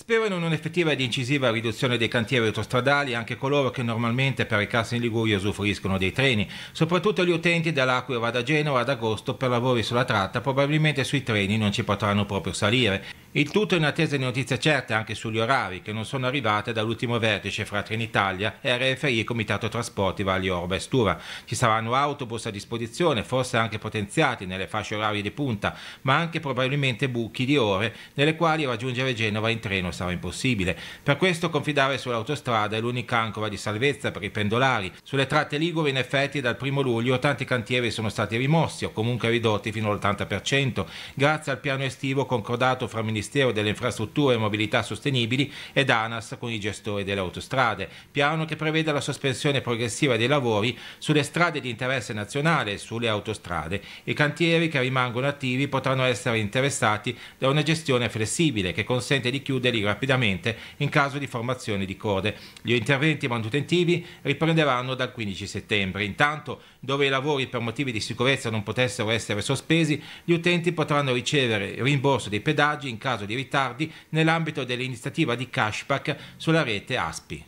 Sperano in un'effettiva ed incisiva riduzione dei cantieri autostradali anche coloro che normalmente per recarsi in Liguria usufruiscono dei treni, soprattutto gli utenti dall'Aquila da Genova ad agosto per lavori sulla tratta probabilmente sui treni non ci potranno proprio salire. Il tutto in attesa di notizie certe anche sugli orari che non sono arrivate dall'ultimo vertice fra Trenitalia e RFI Comitato Trasporti Valli Orba e Stura. Ci saranno autobus a disposizione, forse anche potenziati nelle fasce orarie di punta, ma anche probabilmente buchi di ore nelle quali raggiungere Genova in treno sarà impossibile. Per questo confidare sull'autostrada è l'unica ancora di salvezza per i pendolari. Sulle tratte liguri in effetti dal 1 luglio tanti cantieri sono stati rimossi o comunque ridotti fino all'80% grazie al piano estivo concordato fra Ministero Ministero delle Infrastrutture e Mobilità Sostenibili ed ANAS con i gestori delle autostrade, piano che prevede la sospensione progressiva dei lavori sulle strade di interesse nazionale e sulle autostrade. I cantieri che rimangono attivi potranno essere interessati da una gestione flessibile che consente di chiuderli rapidamente in caso di formazione di code. Gli interventi manutentivi riprenderanno dal 15 settembre. Intanto, dove i lavori per motivi di sicurezza non potessero essere sospesi, gli utenti potranno ricevere il rimborso dei pedaggi in caso caso di ritardi nell'ambito dell'iniziativa di cashback sulla rete ASPI.